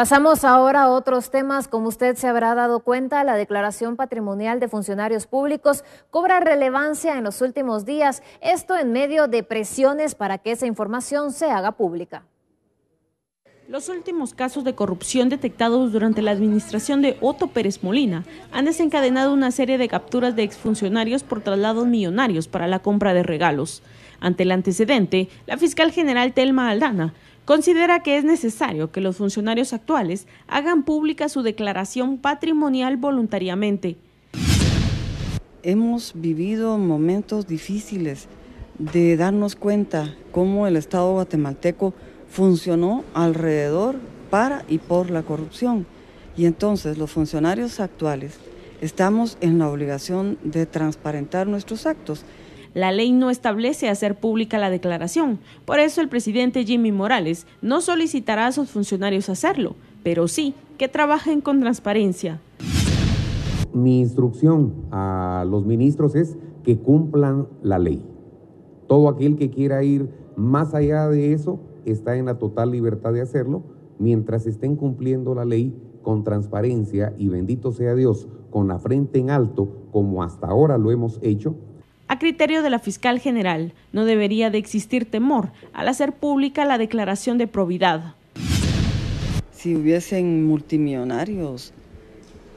Pasamos ahora a otros temas. Como usted se habrá dado cuenta, la declaración patrimonial de funcionarios públicos cobra relevancia en los últimos días, esto en medio de presiones para que esa información se haga pública. Los últimos casos de corrupción detectados durante la administración de Otto Pérez Molina han desencadenado una serie de capturas de exfuncionarios por traslados millonarios para la compra de regalos. Ante el antecedente, la fiscal general Telma Aldana considera que es necesario que los funcionarios actuales hagan pública su declaración patrimonial voluntariamente. Hemos vivido momentos difíciles de darnos cuenta cómo el Estado guatemalteco funcionó alrededor, para y por la corrupción. Y entonces los funcionarios actuales estamos en la obligación de transparentar nuestros actos. La ley no establece hacer pública la declaración, por eso el presidente Jimmy Morales no solicitará a sus funcionarios hacerlo, pero sí que trabajen con transparencia. Mi instrucción a los ministros es que cumplan la ley. Todo aquel que quiera ir más allá de eso está en la total libertad de hacerlo mientras estén cumpliendo la ley con transparencia y bendito sea Dios, con la frente en alto, como hasta ahora lo hemos hecho. A criterio de la fiscal general, no debería de existir temor al hacer pública la declaración de probidad. Si hubiesen multimillonarios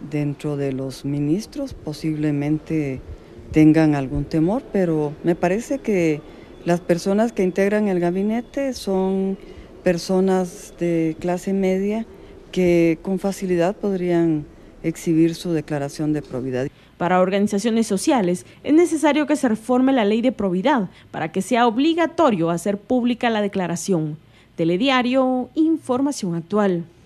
dentro de los ministros, posiblemente tengan algún temor, pero me parece que las personas que integran el gabinete son personas de clase media que con facilidad podrían exhibir su declaración de probidad. Para organizaciones sociales es necesario que se reforme la ley de probidad para que sea obligatorio hacer pública la declaración. Telediario, información actual.